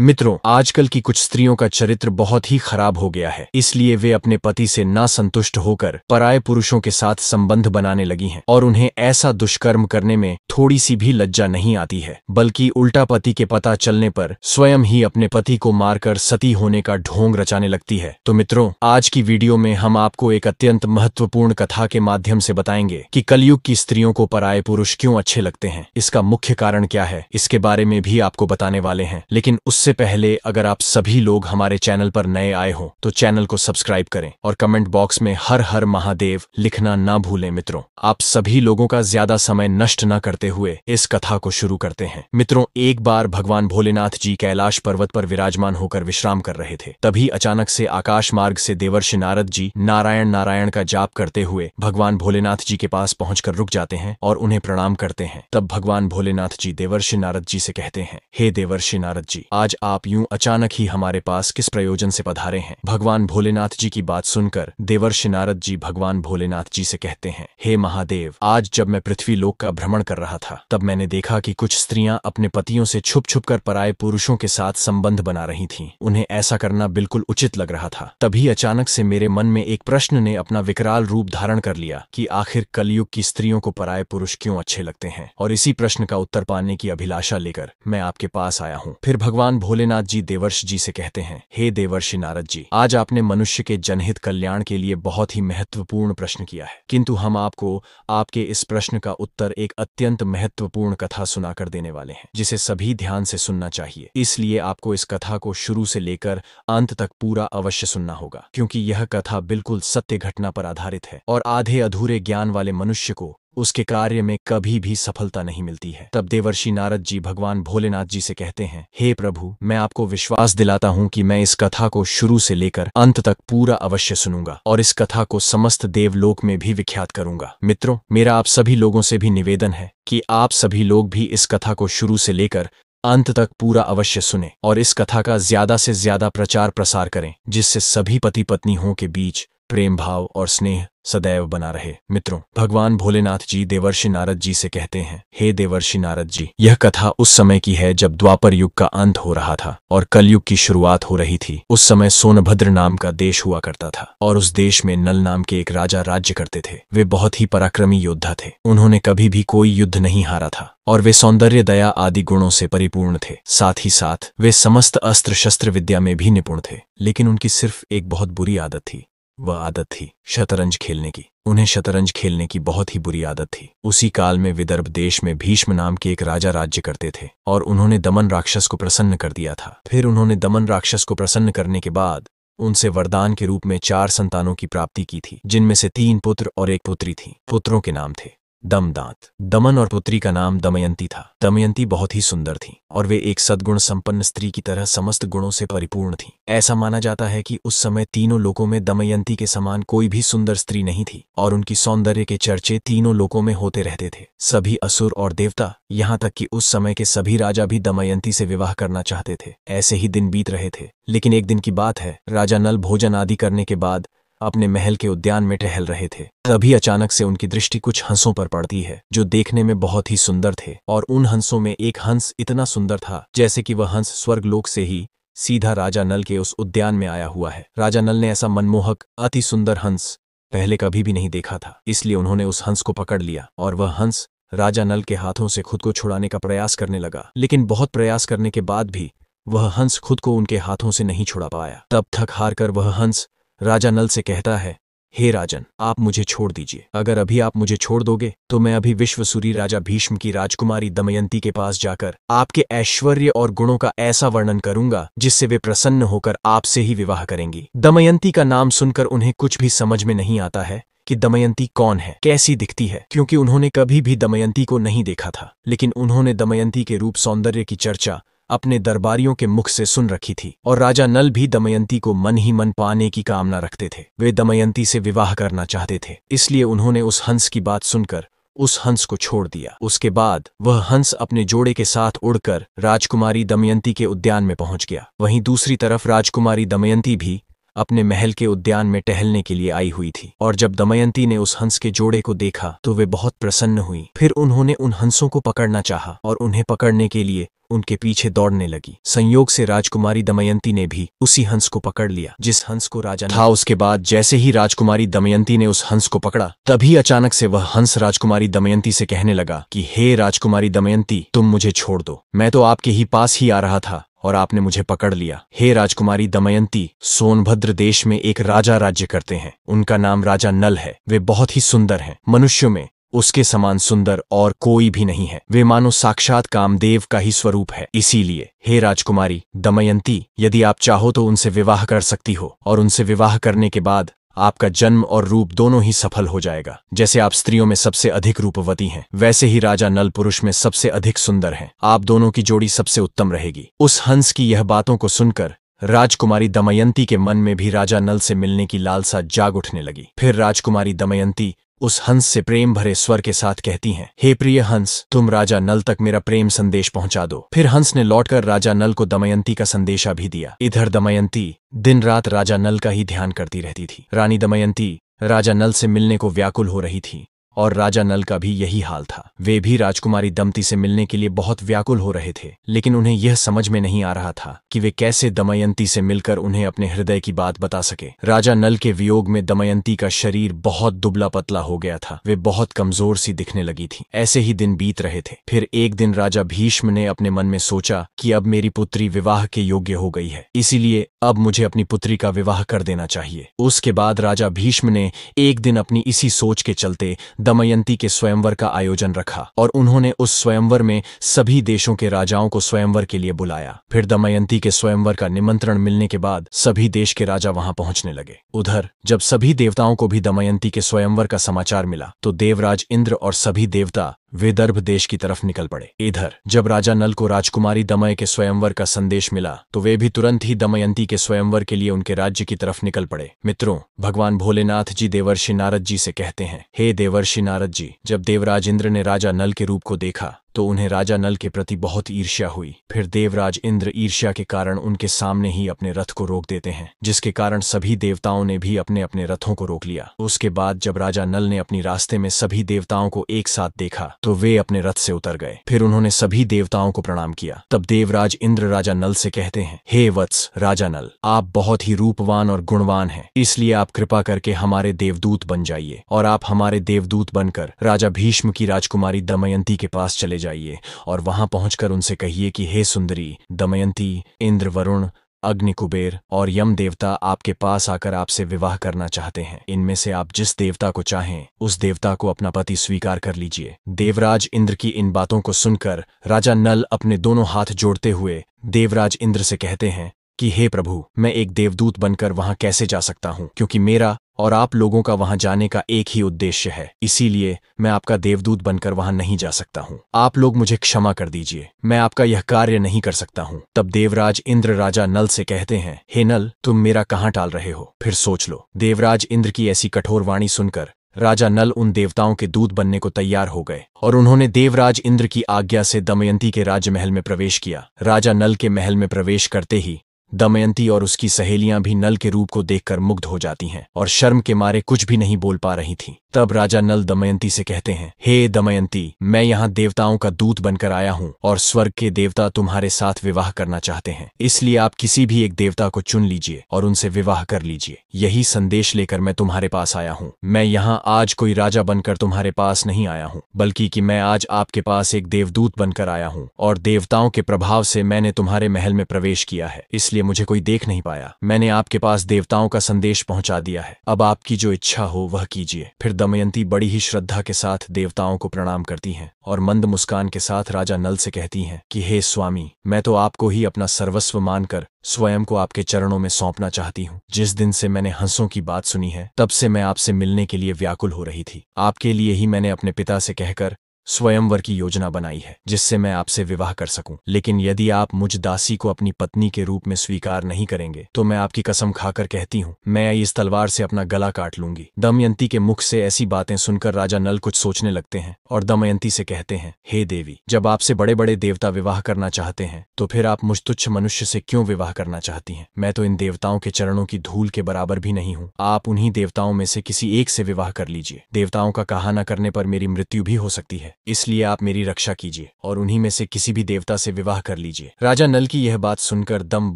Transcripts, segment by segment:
मित्रों आजकल की कुछ स्त्रियों का चरित्र बहुत ही खराब हो गया है इसलिए वे अपने पति से ना संतुष्ट होकर पराये पुरुषों के साथ संबंध बनाने लगी हैं और उन्हें ऐसा दुष्कर्म करने में थोड़ी सी भी लज्जा नहीं आती है बल्कि उल्टा पति के पता चलने पर स्वयं ही अपने पति को मारकर सती होने का ढोंग रचाने लगती है तो मित्रों आज की वीडियो में हम आपको एक अत्यंत महत्वपूर्ण कथा के माध्यम से बताएंगे कि कलयुग की स्त्रियों को पराये पुरुष क्यों अच्छे लगते हैं इसका मुख्य कारण क्या है इसके बारे में भी आपको बताने वाले हैं लेकिन उस उससे पहले अगर आप सभी लोग हमारे चैनल पर नए आए हो तो चैनल को सब्सक्राइब करें और कमेंट बॉक्स में हर हर महादेव लिखना ना भूलें मित्रों आप सभी लोगों का ज्यादा समय नष्ट न करते हुए इस कथा को शुरू करते हैं मित्रों एक बार भगवान भोलेनाथ जी कैलाश पर्वत पर विराजमान होकर विश्राम कर रहे थे तभी अचानक से आकाश मार्ग से देवर्षि नारद जी नारायण नारायण का जाप करते हुए भगवान भोलेनाथ जी के पास पहुंचकर रुक जाते हैं और उन्हें प्रणाम करते हैं तब भगवान भोलेनाथ जी देवर्षि नारद जी से कहते हैं हे देवर्षि नारद जी आज आज आप यूं अचानक ही हमारे पास किस प्रयोजन से पधारे हैं भगवान भोलेनाथ जी की बात सुनकर देवर्षि नारद जी भगवान भोलेनाथ जी से कहते हैं हे महादेव आज जब मैं पृथ्वी लोक का भ्रमण कर रहा था तब मैंने देखा कि कुछ स्त्रियां अपने पतियों से छुप छुप कर पराये पुरुषों के साथ संबंध बना रही थी उन्हें ऐसा करना बिल्कुल उचित लग रहा था तभी अचानक से मेरे मन में एक प्रश्न ने अपना विकराल रूप धारण कर लिया की आखिर कलयुग की स्त्रियों को पराये पुरुष क्यों अच्छे लगते हैं और इसी प्रश्न का उत्तर पाने की अभिलाषा लेकर मैं आपके पास आया हूँ फिर भगवान भोलेनाथ जी देवर्ष जी से कहते हैं हे देवर्षि नारद जी आज आपने मनुष्य के जनहित कल्याण के लिए बहुत ही महत्वपूर्ण प्रश्न किया है किंतु हम आपको आपके इस प्रश्न का उत्तर एक अत्यंत महत्वपूर्ण कथा सुनाकर देने वाले हैं जिसे सभी ध्यान से सुनना चाहिए इसलिए आपको इस कथा को शुरू से लेकर अंत तक पूरा अवश्य सुनना होगा क्योंकि यह कथा बिल्कुल सत्य घटना पर आधारित है और आधे अधूरे ज्ञान वाले मनुष्य को उसके कार्य में कभी भी सफलता नहीं मिलती है तब देवर्षि नारद जी भगवान भोलेनाथ जी से कहते हैं हे प्रभु मैं आपको विश्वास दिलाता हूँ कि मैं इस कथा को शुरू से लेकर अंत तक पूरा अवश्य सुनूंगा और इस कथा को समस्त देवलोक में भी विख्यात करूंगा मित्रों मेरा आप सभी लोगों से भी निवेदन है कि आप सभी लोग भी इस कथा को शुरू से लेकर अंत तक पूरा अवश्य सुने और इस कथा का ज्यादा से ज्यादा प्रचार प्रसार करें जिससे सभी पति पत्नी हो के बीच प्रेम भाव और स्नेह सदैव बना रहे मित्रों भगवान भोलेनाथ जी देवर्षि नारद जी से कहते हैं हे देवर्षि नारद जी यह कथा उस समय की है जब द्वापर युग का अंत हो रहा था और कलयुग की शुरुआत हो रही थी उस समय सोनभद्र नाम का देश हुआ करता था और उस देश में नल नाम के एक राजा राज्य करते थे वे बहुत ही पराक्रमी योद्धा थे उन्होंने कभी भी कोई युद्ध नहीं हारा था और वे सौंदर्य दया आदि गुणों से परिपूर्ण थे साथ ही साथ वे समस्त अस्त्र शस्त्र विद्या में भी निपुण थे लेकिन उनकी सिर्फ एक बहुत बुरी आदत थी वह आदत थी शतरंज खेलने की उन्हें शतरंज खेलने की बहुत ही बुरी आदत थी उसी काल में विदर्भ देश में भीष्म नाम के एक राजा राज्य करते थे और उन्होंने दमन राक्षस को प्रसन्न कर दिया था फिर उन्होंने दमन राक्षस को प्रसन्न करने के बाद उनसे वरदान के रूप में चार संतानों की प्राप्ति की थी जिनमें से तीन पुत्र और एक पुत्री थी पुत्रों के नाम थे दमदांत दमन और पुत्री का नाम दमयंती था दमयंती बहुत ही सुंदर थी और वे एक सद्गुण संपन्न स्त्री की तरह समस्त गुणों से परिपूर्ण थी ऐसा माना जाता है कि उस समय तीनों लोकों में दमयंती के समान कोई भी सुंदर स्त्री नहीं थी और उनकी सौंदर्य के चर्चे तीनों लोकों में होते रहते थे सभी असुर और देवता यहाँ तक कि उस समय के सभी राजा भी दमयंती से विवाह करना चाहते थे ऐसे ही दिन बीत रहे थे लेकिन एक दिन की बात है राजा नल भोजन आदि करने के बाद अपने महल के उद्यान में टहल रहे थे तभी अचानक से उनकी दृष्टि कुछ हंसों पर पड़ती है जो देखने में बहुत ही सुंदर थे और उन हंसों में एक हंस इतना सुंदर था जैसे कि वह हंस स्वर्गलोक से ही सीधा राजा नल के उस उद्यान में आया हुआ है राजा नल ने ऐसा मनमोहक अति सुंदर हंस पहले कभी भी नहीं देखा था इसलिए उन्होंने उस हंस को पकड़ लिया और वह हंस राजा नल के हाथों से खुद को छुड़ाने का प्रयास करने लगा लेकिन बहुत प्रयास करने के बाद भी वह हंस खुद को उनके हाथों से नहीं छुड़ा पाया तब थक हार कर वह हंस राजा नल से कहता है हे राजन आप मुझे छोड़ दीजिए अगर अभी आप मुझे छोड़ दोगे तो मैं अभी विश्वसूरी राजा भीष्म की राजकुमारी दमयंती के पास जाकर आपके ऐश्वर्य और गुणों का ऐसा वर्णन करूंगा जिससे वे प्रसन्न होकर आपसे ही विवाह करेंगी दमयंती का नाम सुनकर उन्हें कुछ भी समझ में नहीं आता है कि दमयंती कौन है कैसी दिखती है क्योंकि उन्होंने कभी भी दमयंती को नहीं देखा था लेकिन उन्होंने दमयंती के रूप सौंदर्य की चर्चा अपने दरबारियों के मुख से सुन रखी थी और राजा नल भी दमयंती को मन ही मन पाने की कामना रखते थे वे दमयंती से विवाह करना चाहते थे इसलिए उन्होंने उस हंस की बात सुनकर उस हंस को छोड़ दिया उसके बाद वह हंस अपने जोड़े के साथ उड़कर राजकुमारी दमयंती के उद्यान में पहुंच गया वहीं दूसरी तरफ राजकुमारी दमयंती भी अपने महल के उद्यान में टहलने के लिए आई हुई थी और जब दमयंती ने उस हंस के जोड़े को देखा तो वे बहुत प्रसन्न हुई फिर उन्होंने उन हंसों को पकड़ना चाहा और उन्हें पकड़ने के लिए उनके पीछे दौड़ने लगी संयोग से राजकुमारी दमयंती ने भी उसी हंस को पकड़ लिया जिस हंस को राजा था उसके बाद जैसे ही राजकुमारी दमयंती ने उस हंस को पकड़ा तभी अचानक से वह हंस राजकुमारी दमयंती से कहने लगा कि हे राजकुमारी दमयंती तुम मुझे छोड़ दो मैं तो आपके ही पास ही आ रहा था और आपने मुझे पकड़ लिया हे राजकुमारी दमयंती सोनभद्र देश में एक राजा राज्य करते हैं उनका नाम राजा नल है वे बहुत ही सुंदर हैं मनुष्यों में उसके समान सुंदर और कोई भी नहीं है वे मानो साक्षात कामदेव का ही स्वरूप है इसीलिए हे राजकुमारी दमयंती यदि आप चाहो तो उनसे विवाह कर सकती हो और उनसे विवाह करने के बाद आपका जन्म और रूप दोनों ही सफल हो जाएगा जैसे आप स्त्रियों में सबसे अधिक रूपवती हैं वैसे ही राजा नल पुरुष में सबसे अधिक सुंदर हैं आप दोनों की जोड़ी सबसे उत्तम रहेगी उस हंस की यह बातों को सुनकर राजकुमारी दमयंती के मन में भी राजा नल से मिलने की लालसा जाग उठने लगी फिर राजकुमारी दमयंती उस हंस से प्रेम भरे स्वर के साथ कहती हैं हे प्रिय हंस तुम राजा नल तक मेरा प्रेम संदेश पहुंचा दो फिर हंस ने लौटकर राजा नल को दमयंती का संदेशा भी दिया इधर दमयंती दिन रात राजा नल का ही ध्यान करती रहती थी रानी दमयंती राजा नल से मिलने को व्याकुल हो रही थी और राजा नल का भी यही हाल था वे भी राजकुमारी दमती से मिलने के लिए बहुत व्याकुल हो रहे थे लेकिन उन्हें यह समझ में नहीं आ रहा था कि वे कैसे दमयंती से मिलकर उन्हें अपने हृदय की बात बता सके राजा नल के वियोग में दमयंती का शरीर बहुत दुबला पतला हो गया था वे बहुत कमजोर सी दिखने लगी थी ऐसे ही दिन बीत रहे थे फिर एक दिन राजा भीष्म ने अपने मन में सोचा कि अब मेरी पुत्री विवाह के योग्य हो गई है इसीलिए अब मुझे अपनी पुत्री का विवाह कर देना चाहिए उसके बाद राजा भीष्म ने एक दिन अपनी इसी सोच के चलते दमयंती के स्वयंवर का आयोजन रखा और उन्होंने उस स्वयंवर में सभी देशों के राजाओं को स्वयंवर के लिए बुलाया फिर दमयंती के स्वयंवर का निमंत्रण मिलने के बाद सभी देश के राजा वहां पहुंचने लगे उधर जब सभी देवताओं को भी दमयंती के स्वयंवर का समाचार मिला तो देवराज इंद्र और सभी देवता दर्भ देश की तरफ निकल पड़े इधर जब राजा नल को राजकुमारी दमय के स्वयंवर का संदेश मिला तो वे भी तुरंत ही दमयंती के स्वयंवर के लिए उनके राज्य की तरफ निकल पड़े मित्रों भगवान भोलेनाथ जी देवर्षि नारद जी से कहते हैं हे देवर्षि नारद जी जब देवराज इंद्र ने राजा नल के रूप को देखा तो उन्हें राजा नल के प्रति बहुत ईर्ष्या हुई फिर देवराज इंद्र ईर्ष्या के कारण उनके सामने ही अपने रथ को रोक देते हैं जिसके कारण सभी देवताओं ने भी अपने अपने रथों को रोक लिया उसके बाद जब राजा नल ने अपनी रास्ते में सभी देवताओं को एक साथ देखा तो वे अपने रथ से उतर गए फिर उन्होंने सभी देवताओं को प्रणाम किया तब देवराज इंद्र राजा नल से कहते हैं हे वत्स राजा नल आप बहुत ही रूपवान और गुणवान है इसलिए आप कृपा करके हमारे देवदूत बन जाइए और आप हमारे देवदूत बनकर राजा भीष्म की राजकुमारी दमयंती के पास चले जाइए और वहां पहुंचकर उनसे कहिए कि हे सुंदरी दमयंती इंद्र वरुण अग्नि कुबेर और यम देवता आपके पास आकर आपसे विवाह करना चाहते हैं इनमें से आप जिस देवता को चाहें उस देवता को अपना पति स्वीकार कर लीजिए देवराज इंद्र की इन बातों को सुनकर राजा नल अपने दोनों हाथ जोड़ते हुए देवराज इंद्र से कहते हैं कि हे प्रभु मैं एक देवदूत बनकर वहां कैसे जा सकता हूं क्योंकि मेरा और आप लोगों का वहां जाने का एक ही उद्देश्य है इसीलिए मैं आपका देवदूत बनकर वहां नहीं जा सकता हूं आप लोग मुझे क्षमा कर दीजिए मैं आपका यह कार्य नहीं कर सकता हूं तब देवराज इंद्र राजा नल से कहते हैं हे नल तुम मेरा कहाँ टाल रहे हो फिर सोच लो देवराज इंद्र की ऐसी कठोर वाणी सुनकर राजा नल उन देवताओं के दूत बनने को तैयार हो गए और उन्होंने देवराज इंद्र की आज्ञा से दमयंती के राजमहल में प्रवेश किया राजा नल के महल में प्रवेश करते ही दमयंती और उसकी सहेलियां भी नल के रूप को देखकर मुग्ध हो जाती हैं और शर्म के मारे कुछ भी नहीं बोल पा रही थीं। तब राजा नल दमयंती से कहते हैं हे hey दमयंती मैं यहाँ देवताओं का दूत बनकर आया हूँ और स्वर्ग के देवता तुम्हारे साथ विवाह करना चाहते हैं इसलिए आप किसी भी एक देवता को चुन लीजिए और उनसे विवाह कर लीजिए यही संदेश लेकर मैं तुम्हारे पास आया हूँ मैं यहाँ आज कोई राजा बनकर तुम्हारे पास नहीं आया हूँ बल्कि की मैं आज आपके पास एक देवदूत बनकर आया हूँ और देवताओं के प्रभाव से मैंने तुम्हारे महल में प्रवेश किया है इसलिए इसलिए मुझे कोई देख नहीं पाया मैंने आपके पास देवताओं का संदेश पहुंचा दिया है अब आपकी जो इच्छा हो वह कीजिए फिर दमयंती बड़ी ही श्रद्धा के साथ देवताओं को प्रणाम करती हैं और मंद मुस्कान के साथ राजा नल से कहती हैं कि हे स्वामी मैं तो आपको ही अपना सर्वस्व मानकर स्वयं को आपके चरणों में सौंपना चाहती हूँ जिस दिन से मैंने हंसों की बात सुनी है तब से मैं आपसे मिलने के लिए व्याकुल हो रही थी आपके लिए ही मैंने अपने पिता से कहकर स्वयंवर की योजना बनाई है जिससे मैं आपसे विवाह कर सकूं लेकिन यदि आप मुझ दासी को अपनी पत्नी के रूप में स्वीकार नहीं करेंगे तो मैं आपकी कसम खाकर कहती हूं मैं इस तलवार से अपना गला काट लूंगी दमयंती के मुख से ऐसी बातें सुनकर राजा नल कुछ सोचने लगते हैं और दमयंती से कहते हैं हे देवी जब आपसे बड़े बड़े देवता विवाह करना चाहते हैं तो फिर आप मुझ तुच्छ मनुष्य से क्यों विवाह करना चाहती हैं मैं तो इन देवताओं के चरणों की धूल के बराबर भी नहीं हूँ आप उन्हीं देवताओं में से किसी एक से विवाह कर लीजिए देवताओं का कहा न करने पर मेरी मृत्यु भी हो सकती है है इसलिए आप मेरी रक्षा कीजिए और उन्हीं में से किसी भी देवता से विवाह कर लीजिए राजा नल की यह बात सुनकर दम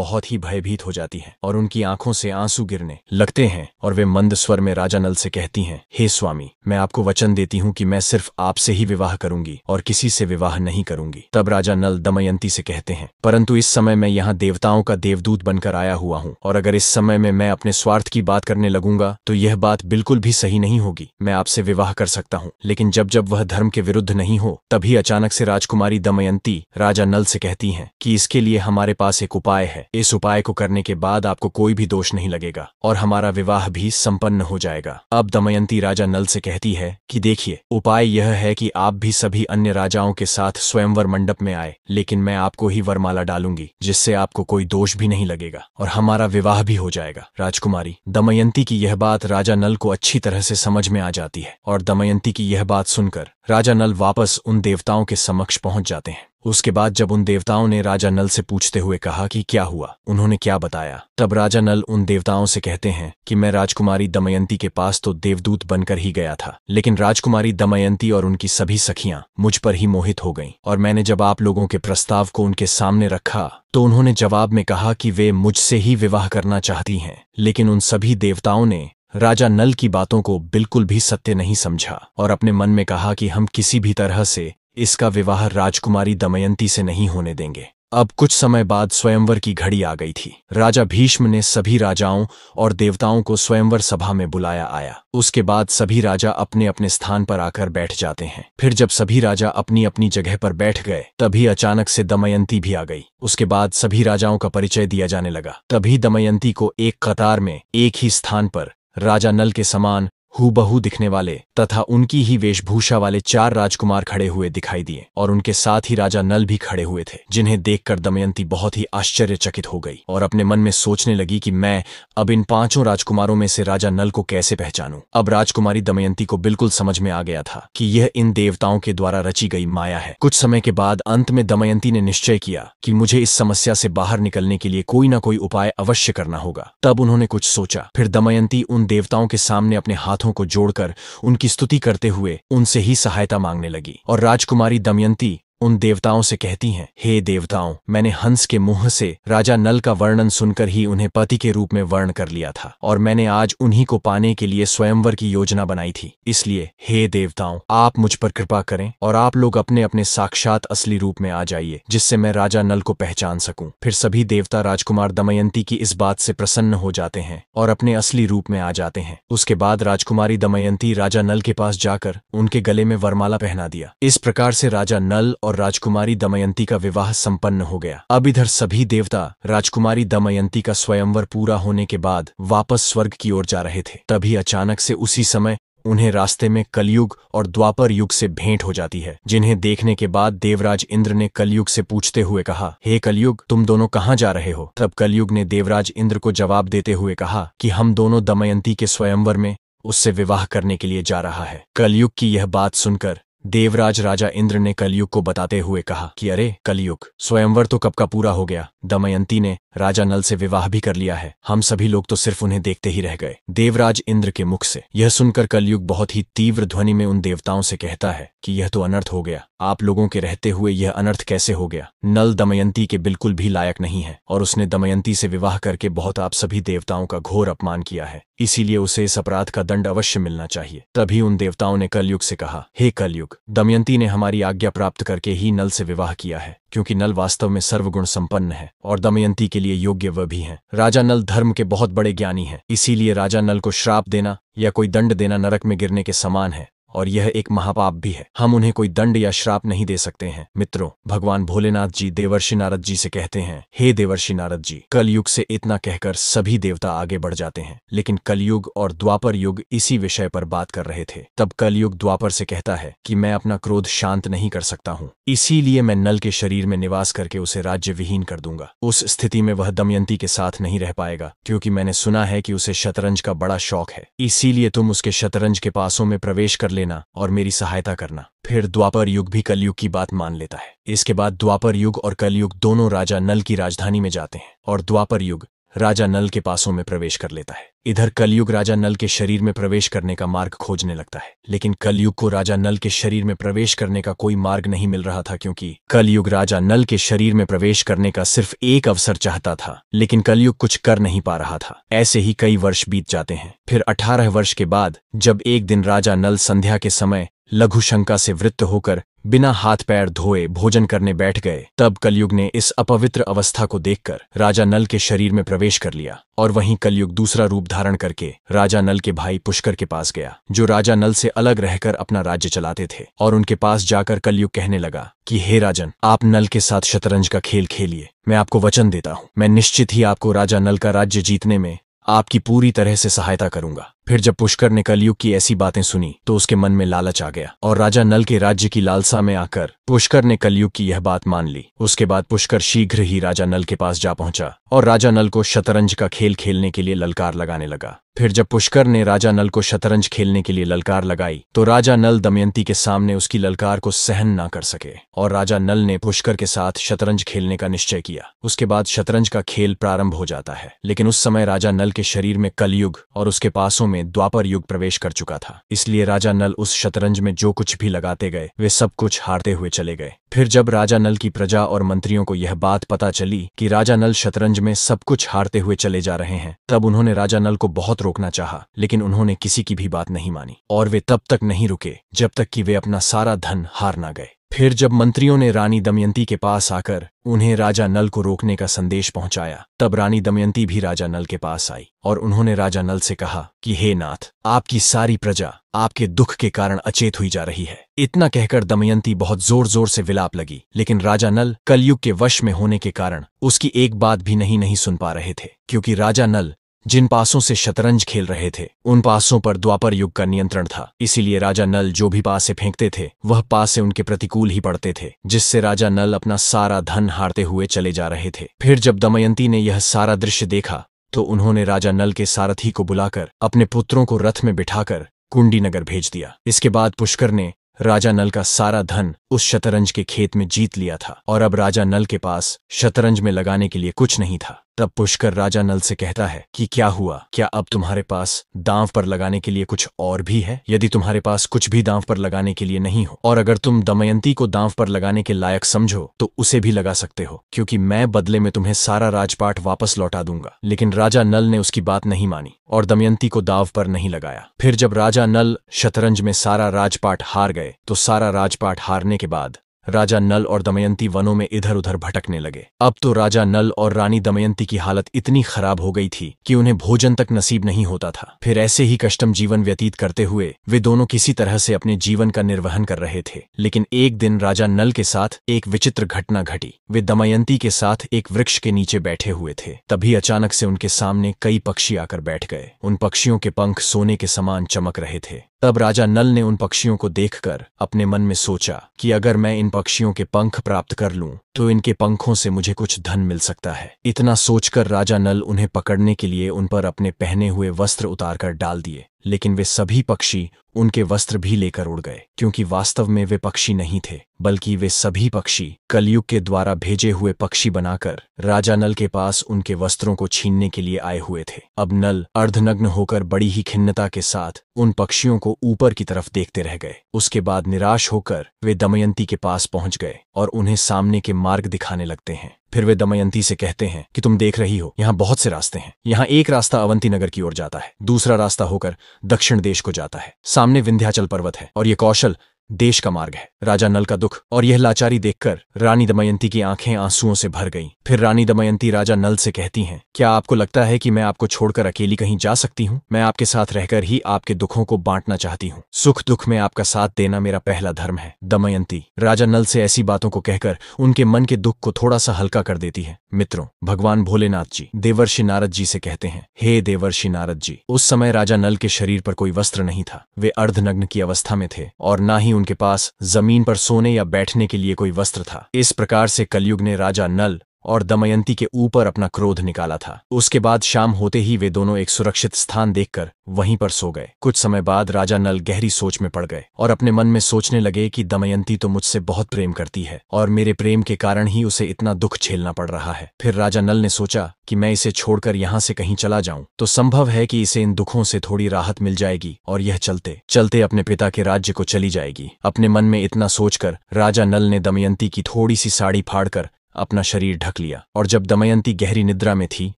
बहुत ही भयभीत हो जाती है और उनकी आंखों से आंसू गिरने लगते हैं और वे मंद स्वर में राजा नल से कहती हैं हे स्वामी मैं आपको वचन देती हूँ कि मैं सिर्फ आपसे ही विवाह करूंगी और किसी से विवाह नहीं करूंगी तब राजा नल दमयंती से कहते हैं परंतु इस समय मैं यहाँ देवताओं का देवदूत बनकर आया हुआ हूँ और अगर इस समय में मैं अपने स्वार्थ की बात करने लगूंगा तो यह बात बिल्कुल भी सही नहीं होगी मैं आपसे विवाह कर सकता हूँ लेकिन जब जब वह धर्म के विरुद्ध युद्ध नहीं हो तभी अचानक से राजकुमारी दमयंती राजा नल से कहती हैं कि इसके लिए हमारे पास एक उपाय है इस उपाय को करने के बाद आपको कोई भी दोष नहीं लगेगा और हमारा विवाह भी संपन्न हो जाएगा अब दमयंती राजा नल से कहती है कि देखिए उपाय यह है कि आप भी सभी अन्य राजाओं के साथ स्वयंवर मंडप में आए लेकिन मैं आपको ही वरमाला डालूंगी जिससे आपको कोई दोष भी नहीं लगेगा और हमारा विवाह भी हो जाएगा राजकुमारी दमयंती की यह बात राजा नल को अच्छी तरह से समझ में आ जाती है और दमयंती की यह बात सुनकर राजा नल नल वापस उन देवताओं के समक्ष पहुंच जाते हैं उसके बाद जब उन देवताओं ने राजा नल से पूछते हुए कहा कि क्या हुआ उन्होंने क्या बताया तब राजा नल उन देवताओं से कहते हैं कि मैं राजकुमारी दमयंती के पास तो देवदूत बनकर ही गया था लेकिन राजकुमारी दमयंती और उनकी सभी सखियां मुझ पर ही मोहित हो गईं और मैंने जब आप लोगों के प्रस्ताव को उनके सामने रखा तो उन्होंने जवाब में कहा कि वे मुझसे ही विवाह करना चाहती हैं लेकिन उन सभी देवताओं ने राजा नल की बातों को बिल्कुल भी सत्य नहीं समझा और अपने मन में कहा कि हम किसी भी तरह से इसका विवाह राजकुमारी दमयंती से नहीं होने देंगे अब कुछ समय बाद स्वयंवर की घड़ी आ गई थी राजा भीष्म ने सभी राजाओं और देवताओं को स्वयंवर सभा में बुलाया आया उसके बाद सभी राजा अपने अपने स्थान पर आकर बैठ जाते हैं फिर जब सभी राजा अपनी अपनी जगह पर बैठ गए तभी अचानक से दमयंती भी आ गई उसके बाद सभी राजाओं का परिचय दिया जाने लगा तभी दमयंती को एक कतार में एक ही स्थान पर राजा नल के समान हूबहू दिखने वाले तथा उनकी ही वेशभूषा वाले चार राजकुमार खड़े हुए दिखाई दिए और उनके साथ ही राजा नल भी खड़े हुए थे जिन्हें देखकर दमयंती बहुत ही आश्चर्यचकित हो गई और अपने मन में सोचने लगी कि मैं अब इन पांचों राजकुमारों में से राजा नल को कैसे पहचानूं अब राजकुमारी दमयंती को बिल्कुल समझ में आ गया था कि यह इन देवताओं के द्वारा रची गई माया है कुछ समय के बाद अंत में दमयंती ने निश्चय किया कि मुझे इस समस्या से बाहर निकलने के लिए कोई ना कोई उपाय अवश्य करना होगा तब उन्होंने कुछ सोचा फिर दमयंती उन देवताओं के सामने अपने हाथ हाथों को जोड़कर उनकी स्तुति करते हुए उनसे ही सहायता मांगने लगी और राजकुमारी दमयंती उन देवताओं से कहती हैं हे देवताओं मैंने हंस के मुंह से राजा नल का वर्णन सुनकर ही उन्हें पति के रूप में वर्ण कर लिया था और मैंने आज उन्हीं को पाने के लिए स्वयंवर की योजना बनाई थी इसलिए हे देवताओं आप मुझ पर कृपा करें और आप लोग अपने अपने साक्षात असली रूप में आ जाइए जिससे मैं राजा नल को पहचान सकूं फिर सभी देवता राजकुमार दमयंती की इस बात से प्रसन्न हो जाते हैं और अपने असली रूप में आ जाते हैं उसके बाद राजकुमारी दमयंती राजा नल के पास जाकर उनके गले में वरमाला पहना दिया इस प्रकार से राजा नल और और राजकुमारी दमयंती का विवाह संपन्न हो गया अब इधर सभी देवता राजकुमारी दमयंती का स्वयंवर पूरा होने के बाद वापस स्वर्ग की ओर जा रहे थे तभी अचानक से उसी समय उन्हें रास्ते में कलयुग और द्वापर युग से भेंट हो जाती है जिन्हें देखने के बाद देवराज इंद्र ने कलयुग से पूछते हुए कहा हे hey कलयुग तुम दोनों कहाँ जा रहे हो तब कलयुग ने देवराज इंद्र को जवाब देते हुए कहा कि हम दोनों दमयंती के स्वयंवर में उससे विवाह करने के लिए जा रहा है कलयुग की यह बात सुनकर देवराज राजा इंद्र ने कलयुग को बताते हुए कहा कि अरे कलयुग स्वयंवर तो कब का पूरा हो गया दमयंती ने राजा नल से विवाह भी कर लिया है हम सभी लोग तो सिर्फ उन्हें देखते ही रह गए देवराज इंद्र के मुख से यह सुनकर कलयुग बहुत ही तीव्र ध्वनि में उन देवताओं से कहता है कि यह तो अनर्थ हो गया आप लोगों के रहते हुए यह अनर्थ कैसे हो गया नल दमयंती के बिल्कुल भी लायक नहीं है और उसने दमयंती से विवाह करके बहुत आप सभी देवताओं का घोर अपमान किया है इसीलिए उसे इस अपराध का दंड अवश्य मिलना चाहिए तभी उन देवताओं ने कलयुग से कहा हे कलयुग दमयंती ने हमारी आज्ञा प्राप्त करके ही नल से विवाह किया है क्योंकि नल वास्तव में सर्वगुण संपन्न है और दमयंती के लिए योग्य वह भी हैं राजा नल धर्म के बहुत बड़े ज्ञानी हैं इसीलिए राजा नल को श्राप देना या कोई दंड देना नरक में गिरने के समान है और यह एक महापाप भी है हम उन्हें कोई दंड या श्राप नहीं दे सकते हैं मित्रों भगवान भोलेनाथ जी देवर्षि नारद जी से कहते हैं हे देवर्षि नारद जी कलयुग से इतना कहकर सभी देवता आगे बढ़ जाते हैं लेकिन कलयुग और द्वापर युग इसी विषय पर बात कर रहे थे तब कलयुग द्वापर से कहता है कि मैं अपना क्रोध शांत नहीं कर सकता हूँ इसीलिए मैं नल के शरीर में निवास करके उसे राज्य विहीन कर दूंगा उस स्थिति में वह दमयंती के साथ नहीं रह पाएगा क्योंकि मैंने सुना है कि उसे शतरंज का बड़ा शौक है इसीलिए तुम उसके शतरंज के पासों में प्रवेश कर ले लेना और मेरी सहायता करना फिर द्वापर युग भी कलयुग की बात मान लेता है इसके बाद द्वापर युग और कलयुग दोनों राजा नल की राजधानी में जाते हैं और द्वापर युग राजा नल के पासों में प्रवेश कर लेता है इधर कलयुग राजा नल के शरीर में प्रवेश करने का मार्ग खोजने लगता है लेकिन कलयुग को राजा नल के शरीर में प्रवेश करने का कोई मार्ग नहीं मिल रहा था क्योंकि कलयुग राजा नल के शरीर में प्रवेश करने का सिर्फ एक अवसर चाहता था लेकिन कलयुग कुछ कर नहीं पा रहा था ऐसे ही कई वर्ष बीत जाते हैं फिर अठारह वर्ष के बाद जब एक दिन राजा नल संध्या के समय लघु शंका से वृत्त होकर बिना हाथ पैर धोए भोजन करने बैठ गए तब कलयुग ने इस अपवित्र अवस्था को देखकर राजा नल के शरीर में प्रवेश कर लिया और वहीं कलयुग दूसरा रूप धारण करके राजा नल के भाई पुष्कर के पास गया जो राजा नल से अलग रहकर अपना राज्य चलाते थे और उनके पास जाकर कलयुग कहने लगा कि हे राजन आप नल के साथ शतरंज का खेल खेलिए मैं आपको वचन देता हूँ मैं निश्चित ही आपको राजा नल का राज्य जीतने में आपकी पूरी तरह से सहायता करूंगा फिर जब पुष्कर ने कलयुग की ऐसी बातें सुनी तो उसके मन में लालच आ गया और राजा नल के राज्य की लालसा में आकर पुष्कर ने कलयुग की यह बात मान ली उसके बाद पुष्कर शीघ्र ही राजा नल के पास जा पहुंचा और राजा नल को शतरंज का खेल खेलने के लिए ललकार लगाने लगा फिर जब पुष्कर ने राजा नल को शतरंज खेलने के लिए ललकार लगाई तो राजा नल दमयंती के सामने उसकी ललकार को सहन ना कर सके और राजा नल ने पुष्कर के साथ शतरंज खेलने का निश्चय किया उसके बाद शतरंज का खेल प्रारंभ हो जाता है लेकिन उस समय राजा नल के शरीर में कलयुग और उसके पासों में द्वापर युग प्रवेश कर चुका था इसलिए राजा नल उस शतरंज में जो कुछ भी लगाते गए वे सब कुछ हारते हुए चले गए फिर जब राजा नल की प्रजा और मंत्रियों को यह बात पता चली कि राजा नल शतरंज में सब कुछ हारते हुए चले जा रहे हैं तब उन्होंने राजा नल को बहुत रोकना चाहा लेकिन उन्होंने किसी की भी बात नहीं मानी और वे तब तक नहीं रुके जब तक कि वे अपना सारा धन हार ना गए फिर जब मंत्रियों ने रानी दमयंती के पास आकर उन्हें राजा नल को रोकने का संदेश पहुंचाया तब रानी दमयंती भी राजा नल के पास आई और उन्होंने राजा नल से कहा कि हे नाथ आपकी सारी प्रजा आपके दुख के कारण अचेत हुई जा रही है इतना कहकर दमयंती बहुत जोर जोर से विलाप लगी लेकिन राजा नल कलयुग के वश में होने के कारण उसकी एक बात भी नहीं नहीं सुन पा रहे थे क्योंकि राजा नल जिन पासों से शतरंज खेल रहे थे उन पासों पर द्वापर युग का नियंत्रण था इसीलिए राजा नल जो भी पासे फेंकते थे वह पासे उनके प्रतिकूल ही पड़ते थे जिससे राजा नल अपना सारा धन हारते हुए चले जा रहे थे फिर जब दमयंती ने यह सारा दृश्य देखा तो उन्होंने राजा नल के सारथी को बुलाकर अपने पुत्रों को रथ में बिठाकर कुंडी नगर भेज दिया इसके बाद पुष्कर ने राजा नल का सारा धन उस शतरंज के खेत में जीत लिया था और अब राजा नल के पास शतरंज में लगाने के लिए कुछ नहीं था तब पुष्कर राजा नल से कहता है कि क्या हुआ क्या अब तुम्हारे पास दांव पर लगाने के लिए कुछ और भी है यदि तुम्हारे पास कुछ भी दांव पर लगाने के लिए नहीं हो और अगर तुम दमयंती को दांव पर लगाने के लायक समझो तो उसे भी लगा सकते हो क्योंकि मैं बदले में तुम्हें सारा राजपाट वापस लौटा दूंगा लेकिन राजा नल ने उसकी बात नहीं मानी और दमयंती को दाव पर नहीं लगाया फिर जब राजा नल शतरंज में सारा राजपाट हार गए तो सारा राजपाट हारने के बाद राजा नल और दमयंती वनों में इधर उधर भटकने लगे अब तो राजा नल और रानी दमयंती की हालत इतनी खराब हो गई थी कि उन्हें भोजन तक नसीब नहीं होता था फिर ऐसे ही कष्टम जीवन व्यतीत करते हुए वे दोनों किसी तरह से अपने जीवन का निर्वहन कर रहे थे लेकिन एक दिन राजा नल के साथ एक विचित्र घटना घटी वे दमयंती के साथ एक वृक्ष के नीचे बैठे हुए थे तभी अचानक से उनके सामने कई पक्षी आकर बैठ गए उन पक्षियों के पंख सोने के समान चमक रहे थे तब राजा नल ने उन पक्षियों को देखकर अपने मन में सोचा कि अगर मैं इन पक्षियों के पंख प्राप्त कर लूं तो इनके पंखों से मुझे कुछ धन मिल सकता है इतना सोचकर राजा नल उन्हें पकड़ने के लिए उन पर अपने पहने हुए वस्त्र उतारकर डाल दिए लेकिन वे सभी पक्षी उनके वस्त्र भी लेकर उड़ गए क्योंकि वास्तव में वे पक्षी नहीं थे बल्कि वे सभी पक्षी कलयुग के द्वारा भेजे हुए पक्षी बनाकर राजा नल के पास उनके वस्त्रों को छीनने के लिए आए हुए थे अब नल अर्धनग्न होकर बड़ी ही खिन्नता के साथ उन पक्षियों को ऊपर की तरफ देखते रह गए उसके बाद निराश होकर वे दमयंती के पास पहुंच गए और उन्हें सामने के मार्ग दिखाने लगते हैं फिर वे दमयंती से कहते हैं कि तुम देख रही हो यहाँ बहुत से रास्ते हैं यहाँ एक रास्ता अवंती नगर की ओर जाता है दूसरा रास्ता होकर दक्षिण देश को जाता है सामने विंध्याचल पर्वत है और ये कौशल देश का मार्ग है राजा नल का दुख और यह लाचारी देखकर रानी दमयंती की आंखें आंसुओं से भर गईं। फिर रानी दमयंती राजा नल से कहती हैं क्या आपको लगता है कि मैं आपको छोड़कर अकेली कहीं जा सकती हूँ मैं आपके साथ रहकर ही आपके दुखों को बांटना चाहती हूँ सुख दुख में आपका साथ देना मेरा पहला धर्म है दमयंती राजा नल से ऐसी बातों को कहकर उनके मन के दुख को थोड़ा सा हल्का कर देती है मित्रों भगवान भोलेनाथ जी देवर्षि नारद जी से कहते हैं हे देवर्षि नारद जी उस समय राजा नल के शरीर पर कोई वस्त्र नहीं था वे अर्धनग्न की अवस्था में थे और ना ही ही उनके पास जमीन पर सोने या बैठने के लिए कोई वस्त्र था इस प्रकार से कलयुग ने राजा नल और दमयंती के ऊपर अपना क्रोध निकाला था उसके बाद शाम होते ही वे दोनों एक सुरक्षित स्थान देखकर वहीं पर सो गए कुछ समय बाद राजा नल गहरी सोच में पड़ गए और अपने मन में सोचने लगे कि दमयंती तो मुझसे बहुत प्रेम करती है और मेरे प्रेम के कारण ही उसे इतना दुख झेलना पड़ रहा है फिर राजा नल ने सोचा कि मैं इसे छोड़कर यहाँ से कहीं चला जाऊं तो संभव है कि इसे इन दुखों से थोड़ी राहत मिल जाएगी और यह चलते चलते अपने पिता के राज्य को चली जाएगी अपने मन में इतना सोचकर राजा नल ने दमयंती की थोड़ी सी साड़ी फाड़कर अपना शरीर ढक लिया और जब दमयंती गहरी निद्रा में थी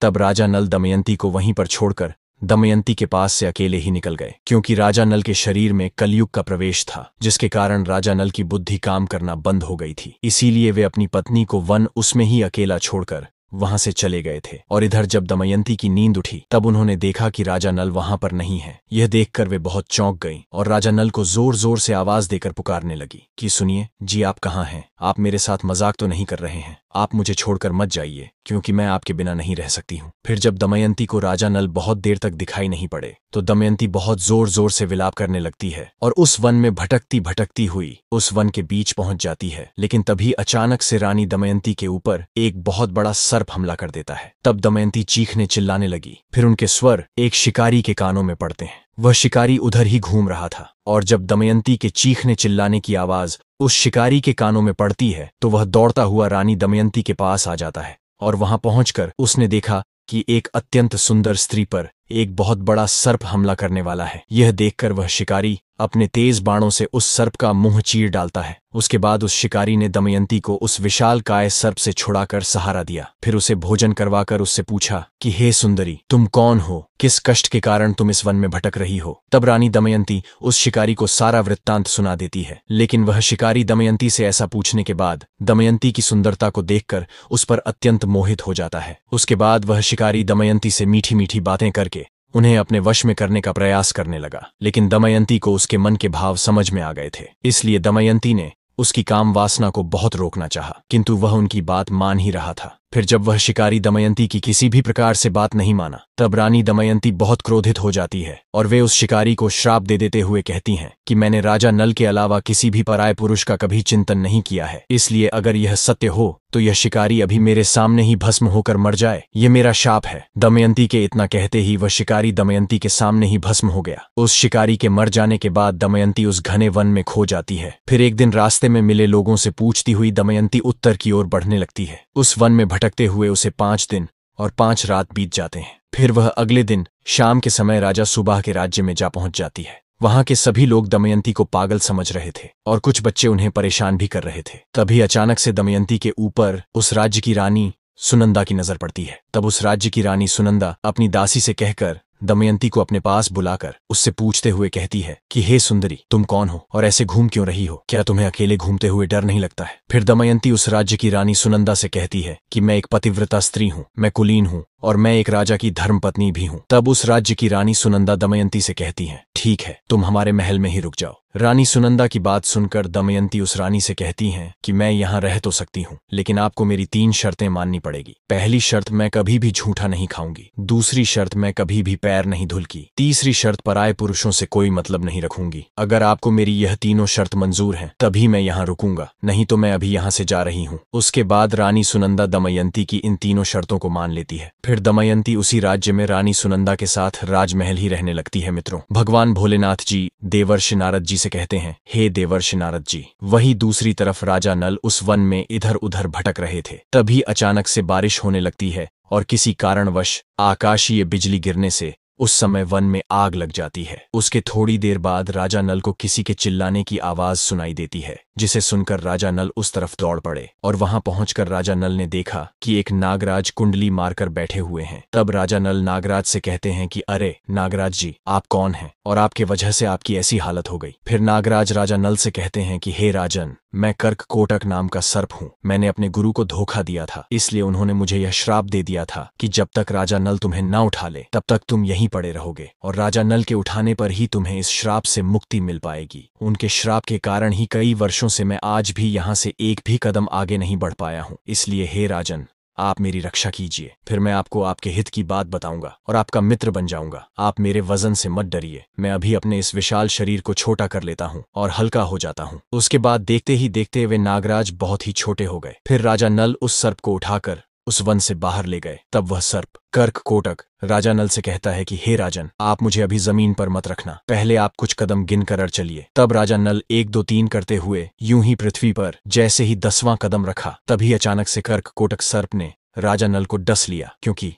तब राजा नल दमयंती को वहीं पर छोड़कर दमयंती के पास से अकेले ही निकल गए क्योंकि राजा नल के शरीर में कलयुग का प्रवेश था जिसके कारण राजा नल की बुद्धि काम करना बंद हो गई थी इसीलिए वे अपनी पत्नी को वन उसमें ही अकेला छोड़कर वहां से चले गए थे और इधर जब दमयंती की नींद उठी तब उन्होंने देखा कि राजा नल वहां पर नहीं है यह देखकर वे बहुत चौंक गई और राजा नल को जोर जोर से आवाज देकर पुकारने लगी कि सुनिए जी आप कहाँ हैं आप मेरे साथ मजाक तो नहीं कर रहे हैं आप मुझे छोड़कर मत जाइए क्योंकि मैं आपके बिना नहीं रह सकती हूँ फिर जब दमयंती को राजा नल बहुत देर तक दिखाई नहीं पड़े तो दमयंती बहुत जोर जोर से विलाप करने लगती है और उस वन में भटकती भटकती हुई उस वन के बीच पहुंच जाती है लेकिन तभी अचानक से रानी दमयंती के ऊपर एक बहुत बड़ा सर्प हमला कर देता है तब दमयंती चीखने चिल्लाने लगी फिर उनके स्वर एक शिकारी के कानों में पड़ते हैं वह शिकारी उधर ही घूम रहा था और जब दमयंती के चीखने चिल्लाने की आवाज उस शिकारी के कानों में पड़ती है तो वह दौड़ता हुआ रानी दमयंती के पास आ जाता है और वहां पहुंचकर उसने देखा कि एक अत्यंत सुंदर स्त्री पर एक बहुत बड़ा सर्प हमला करने वाला है यह देखकर वह शिकारी अपने तेज बाणों से उस सर्प का मुंह चीर डालता है उसके बाद उस शिकारी ने दमयंती को उस विशाल काय सर्प से छुड़ाकर सहारा दिया फिर उसे भोजन करवाकर उससे पूछा कि हे सुंदरी तुम कौन हो किस कष्ट के कारण तुम इस वन में भटक रही हो तब रानी दमयंती उस शिकारी को सारा वृत्तांत सुना देती है लेकिन वह शिकारी दमयंती से ऐसा पूछने के बाद दमयंती की सुंदरता को देखकर उस पर अत्यंत मोहित हो जाता है उसके बाद वह शिकारी दमयंती से मीठी मीठी बातें करके उन्हें अपने वश में करने का प्रयास करने लगा लेकिन दमयंती को उसके मन के भाव समझ में आ गए थे इसलिए दमयंती ने उसकी काम वासना को बहुत रोकना चाहा, किंतु वह उनकी बात मान ही रहा था फिर जब वह शिकारी दमयंती की किसी भी प्रकार से बात नहीं माना तब रानी दमयंती बहुत क्रोधित हो जाती है और वे उस शिकारी को श्राप दे देते हुए कहती हैं कि मैंने राजा नल के अलावा किसी भी पराय पुरुष का कभी चिंतन नहीं किया है इसलिए अगर यह सत्य हो तो यह शिकारी अभी मेरे सामने ही भस्म होकर मर जाए ये मेरा शाप है दमयंती के इतना कहते ही वह शिकारी दमयंती के सामने ही भस्म हो गया उस शिकारी के मर जाने के बाद दमयंती उस घने वन में खो जाती है फिर एक दिन रास्ते में मिले लोगों से पूछती हुई दमयंती उत्तर की ओर बढ़ने लगती है उस वन में भटकते हुए उसे पांच दिन और पांच रात बीत जाते हैं फिर वह अगले दिन शाम के समय राजा सुबह के राज्य में जा पहुंच जाती है वहां के सभी लोग दमयंती को पागल समझ रहे थे और कुछ बच्चे उन्हें परेशान भी कर रहे थे तभी अचानक से दमयंती के ऊपर उस राज्य की रानी सुनंदा की नजर पड़ती है तब उस राज्य की रानी सुनंदा अपनी दासी से कहकर दमयंती को अपने पास बुलाकर उससे पूछते हुए कहती है कि हे सुंदरी तुम कौन हो और ऐसे घूम क्यों रही हो क्या तुम्हें अकेले घूमते हुए डर नहीं लगता है फिर दमयंती उस राज्य की रानी सुनंदा से कहती है कि मैं एक पतिव्रता स्त्री हूँ मैं कुलीन हूँ और मैं एक राजा की धर्मपत्नी भी हूँ तब उस राज्य की रानी सुनंदा दमयंती से कहती है ठीक है तुम हमारे महल में ही रुक जाओ रानी सुनंदा की बात सुनकर दमयंती उस रानी से कहती हैं कि मैं यहाँ रह तो सकती हूँ लेकिन आपको मेरी तीन शर्तें माननी पड़ेगी पहली शर्त मैं कभी भी झूठा नहीं खाऊंगी दूसरी शर्त मैं कभी भी पैर नहीं धुलकी तीसरी शर्त पराए पुरुषों से कोई मतलब नहीं रखूंगी अगर आपको मेरी यह तीनों शर्त मंजूर है तभी मैं यहाँ रुकूंगा नहीं तो मैं अभी यहाँ से जा रही हूँ उसके बाद रानी सुनंदा दमयंती की इन तीनों शर्तों को मान लेती है फिर दमयंती उसी राज्य में रानी सुनंदा के साथ राजमहल ही रहने लगती है मित्रों भगवान भोलेनाथ जी देवर्ष नारद जी से कहते हैं हे देवर्ष नारद जी वही दूसरी तरफ राजा नल उस वन में इधर उधर भटक रहे थे तभी अचानक से बारिश होने लगती है और किसी कारणवश आकाशीय बिजली गिरने से उस समय वन में आग लग जाती है उसके थोड़ी देर बाद राजा नल को किसी के चिल्लाने की आवाज सुनाई देती है जिसे सुनकर राजा नल उस तरफ दौड़ पड़े और वहां पहुंचकर राजा नल ने देखा कि एक नागराज कुंडली मारकर बैठे हुए हैं तब राजा नल नागराज से कहते हैं कि अरे नागराज जी आप कौन हैं और आपके वजह से आपकी ऐसी हालत हो गई फिर नागराज राजा नल से कहते हैं कि हे राजन मैं कर्क कोटक नाम का सर्प हूँ मैंने अपने गुरु को धोखा दिया था इसलिए उन्होंने मुझे यह श्राप दे दिया था कि जब तक राजा नल तुम्हें न उठा ले तब तक तुम यहीं पड़े रहोगे और राजा नल के उठाने पर ही तुम्हें इस श्राप से मुक्ति मिल पाएगी उनके श्राप के कारण ही कई वर्ष वर्षों से मैं आज भी यहाँ से एक भी कदम आगे नहीं बढ़ पाया हूँ इसलिए हे राजन आप मेरी रक्षा कीजिए फिर मैं आपको आपके हित की बात बताऊंगा और आपका मित्र बन जाऊंगा आप मेरे वजन से मत डरिए मैं अभी अपने इस विशाल शरीर को छोटा कर लेता हूँ और हल्का हो जाता हूँ उसके बाद देखते ही देखते वे नागराज बहुत ही छोटे हो गए फिर राजा नल उस सर्प को उठाकर उस वन से बाहर ले गए तब वह सर्प कर्क कोटक राजा नल से कहता है कि हे राजन आप मुझे अभी जमीन पर मत रखना पहले आप कुछ कदम गिन कर चलिए तब राजा नल एक दो तीन करते हुए यूं ही पृथ्वी पर जैसे ही दसवां कदम रखा तभी अचानक से कर्क कोटक सर्प ने राजा नल को डस लिया क्योंकि